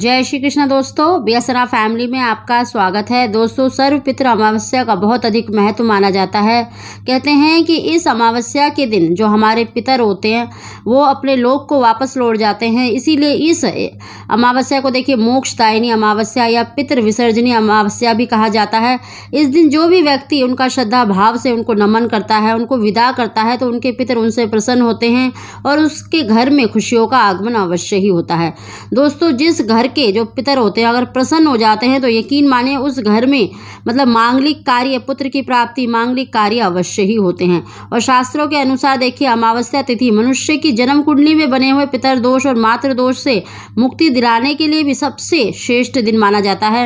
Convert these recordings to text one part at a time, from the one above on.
जय श्री कृष्ण दोस्तों बेसरा फैमिली में आपका स्वागत है दोस्तों सर्व पितृ अमावस्या का बहुत अधिक महत्व माना जाता है कहते हैं कि इस अमावस्या के दिन जो हमारे पितर होते हैं वो अपने लोक को वापस लौट जाते हैं इसीलिए इस अमावस्या को देखिए मोक्षदायिनी अमावस्या या पितृ विसर्जनी अमावस्या भी कहा जाता है इस दिन जो भी व्यक्ति उनका श्रद्धा भाव से उनको नमन करता है उनको विदा करता है तो उनके पितर उनसे प्रसन्न होते हैं और उसके घर में खुशियों का आगमन अवश्य ही होता है दोस्तों जिस घर घर के जो पितर होते हैं अगर प्रसन्न हो जाते हैं तो यकीन माने उस घर में मतलब मांगलिक कार्य पुत्र की प्राप्ति मांगलिक कार्य अवश्य ही होते हैं और शास्त्रों के अनुसार देखिए अमावस्या तिथि मनुष्य की जन्म कुंडली में बने हुए पितर दोष और मातृ दोष से मुक्ति दिलाने के लिए भी सबसे श्रेष्ठ दिन माना जाता है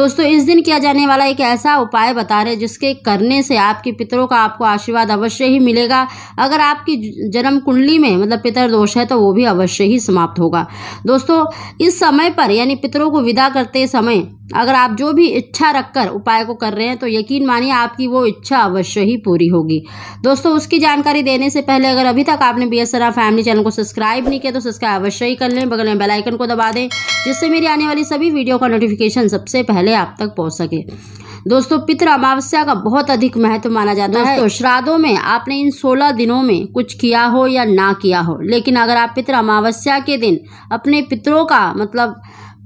दोस्तों इस दिन किया जाने वाला एक ऐसा उपाय बता रहे जिसके करने से आपके पितरों का आपको आशीर्वाद अवश्य ही मिलेगा अगर आपकी जन्म कुंडली में मतलब पितर दोष है तो वो भी अवश्य ही समाप्त होगा दोस्तों इस समय पर यानी पितरों को विदा करते समय अगर आप जो भी इच्छा रखकर उपाय को कर रहे हैं तो यकीन मानिए आपकी वो इच्छा अवश्य ही पूरी होगी दोस्तों उसकी जानकारी देने से पहले अगर अभी तक आपने बी फैमिली चैनल को सब्सक्राइब नहीं किया तो सब्सक्राइब अवश्य ही कर लें बगल में बेलाइकन को दबा दें जिससे मेरी आने वाली सभी वीडियो का नोटिफिकेशन सबसे पहले आप तक पहुँच सके दोस्तों पितृ अमावस्या का बहुत अधिक महत्व माना जाता दोस्तों, है दोस्तों श्राद्धों में आपने इन सोलह दिनों में कुछ किया हो या ना किया हो लेकिन अगर आप पितृ अमावस्या के दिन अपने पितरों का मतलब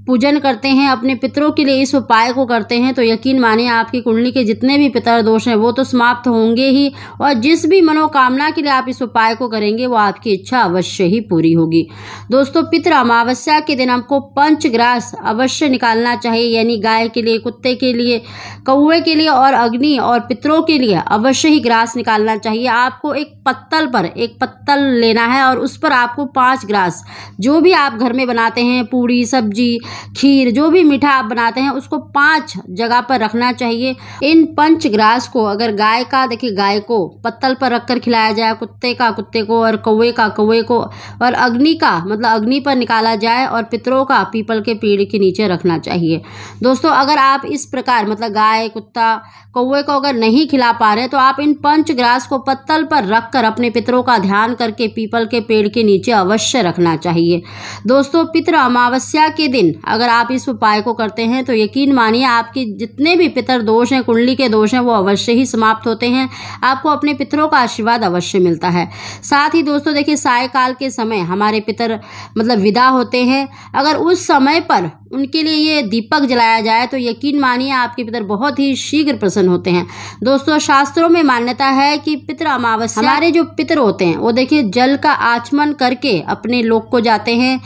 पूजन करते हैं अपने पितरों के लिए इस उपाय को करते हैं तो यकीन माने आपकी कुंडली के जितने भी पितर दोष हैं वो तो समाप्त होंगे ही और जिस भी मनोकामना के लिए आप इस उपाय को करेंगे वो आपकी इच्छा अवश्य ही पूरी होगी दोस्तों पितृ अमावस्या के दिन आपको पंचग्रास अवश्य निकालना चाहिए यानी गाय के लिए कुत्ते के लिए कौए के लिए और अग्नि और पितरों के लिए अवश्य ही ग्रास निकालना चाहिए आपको एक पत्तल पर एक पत्तल लेना है और उस पर आपको पाँच ग्रास जो भी आप घर में बनाते हैं पूड़ी सब्जी खीर जो भी मीठा आप बनाते हैं उसको पांच जगह पर रखना चाहिए इन पंच ग्रास को अगर गाय का देखिए गाय को पत्तल पर रखकर खिलाया जाए कुत्ते का कुत्ते को और कौए का कौए को और अग्नि का मतलब अग्नि पर निकाला जाए और पितरों का पीपल के पेड़ के नीचे रखना चाहिए दोस्तों अगर आप इस प्रकार मतलब गाय कुत्ता कौए को अगर नहीं खिला पा रहे तो आप इन पंच ग्रास को पत्तल पर रख कर अपने पितरों का ध्यान करके पीपल के पेड़ के नीचे अवश्य रखना चाहिए दोस्तों पितृ अमावस्या के दिन अगर आप इस उपाय को करते हैं तो यकीन मानिए आपके जितने भी पितर दोष हैं कुंडली के दोष हैं वो अवश्य ही समाप्त होते हैं आपको अपने पितरों का आशीर्वाद अवश्य मिलता है साथ ही दोस्तों देखिए सायकाल के समय हमारे पितर मतलब विदा होते हैं अगर उस समय पर उनके लिए ये दीपक जलाया जाए तो यकीन मानिए आपके पितर बहुत ही शीघ्र प्रसन्न होते हैं दोस्तों शास्त्रों में मान्यता है कि पितर अमावस्या हमारे जो पितर होते हैं वो देखिए जल का आचमन करके अपने लोक को जाते हैं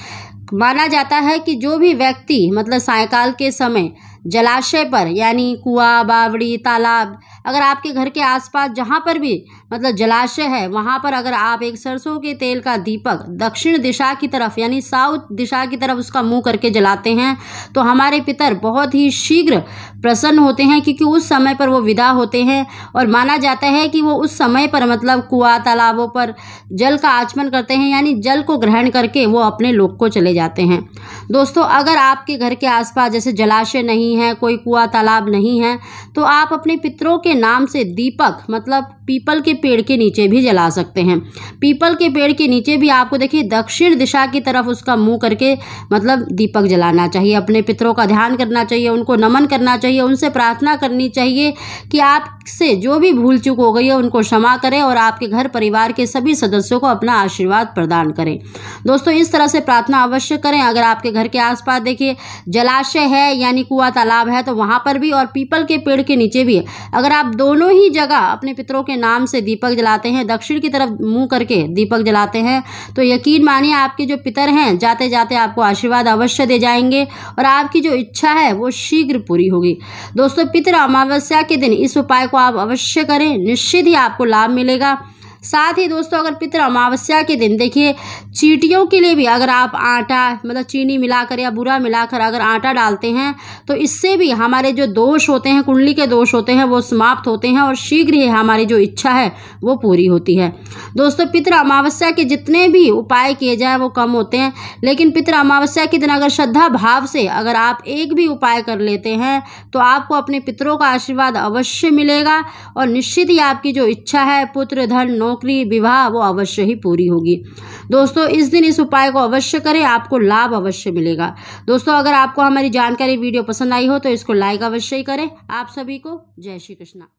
माना जाता है कि जो भी व्यक्ति मतलब सायकाल के समय जलाशय पर यानी कुआ बावड़ी तालाब अगर आपके घर के आसपास जहाँ पर भी मतलब जलाशय है वहाँ पर अगर आप एक सरसों के तेल का दीपक दक्षिण दिशा की तरफ यानी साउथ दिशा की तरफ उसका मुंह करके जलाते हैं तो हमारे पितर बहुत ही शीघ्र प्रसन्न होते हैं क्योंकि उस समय पर वो विदा होते हैं और माना जाता है कि वो उस समय पर मतलब कुआ तालाबों पर जल का आचमन करते हैं यानी जल को ग्रहण करके वो अपने लोग को चले जाते हैं दोस्तों अगर आपके घर के आसपास जैसे जलाशय नहीं है कोई कुआ तालाब नहीं है तो आप अपने पितरों के नाम से दीपक मतलब पीपल के पेड़ के नीचे भी जला सकते हैं पीपल के पेड़ के नीचे भी आपको देखिए दक्षिण दिशा की तरफ उसका मुंह करके मतलब दीपक जलाना चाहिए अपने पितरों का ध्यान करना चाहिए उनको नमन करना चाहिए उनसे प्रार्थना करनी चाहिए कि आपसे जो भी भूल चूक हो गई है उनको क्षमा करें और आपके घर परिवार के सभी सदस्यों को अपना आशीर्वाद प्रदान करें दोस्तों इस तरह से प्रार्थना अवश्य करें अगर आपके घर के आसपास देखिए जलाशय है यानी कुआं तालाब है तो वहाँ पर भी और पीपल के पेड़ के नीचे भी अगर आप दोनों ही जगह अपने पितरों के नाम से दीपक जलाते हैं दक्षिण की तरफ मुंह करके दीपक जलाते हैं तो यकीन मानिए आपके जो पितर हैं जाते जाते आपको आशीर्वाद अवश्य दे जाएंगे और आपकी जो इच्छा है वो शीघ्र पूरी होगी दोस्तों पितर अमावस्या के दिन इस उपाय को आप अवश्य करें निश्चित ही आपको लाभ मिलेगा साथ ही दोस्तों अगर पितृ अमावस्या के दिन देखिए चीटियों के लिए भी अगर आप आटा मतलब चीनी मिलाकर या बुरा मिलाकर अगर आटा डालते हैं तो इससे भी हमारे जो दोष होते हैं कुंडली के दोष होते हैं वो समाप्त होते हैं और शीघ्र ही हमारी जो इच्छा है वो पूरी होती है दोस्तों पितृ अमावस्या के जितने भी उपाय किए जाए वो कम होते हैं लेकिन पितृ अमावस्या के दिन अगर श्रद्धा भाव से अगर आप एक भी उपाय कर लेते हैं तो आपको अपने पितरों का आशीर्वाद अवश्य मिलेगा और निश्चित ही आपकी जो इच्छा है पुत्र धन नौकरी विवाह वो अवश्य ही पूरी होगी दोस्तों इस दिन इस उपाय को अवश्य करें आपको लाभ अवश्य मिलेगा दोस्तों अगर आपको हमारी जानकारी वीडियो पसंद आई हो तो इसको लाइक अवश्य ही करें आप सभी को जय श्री कृष्णा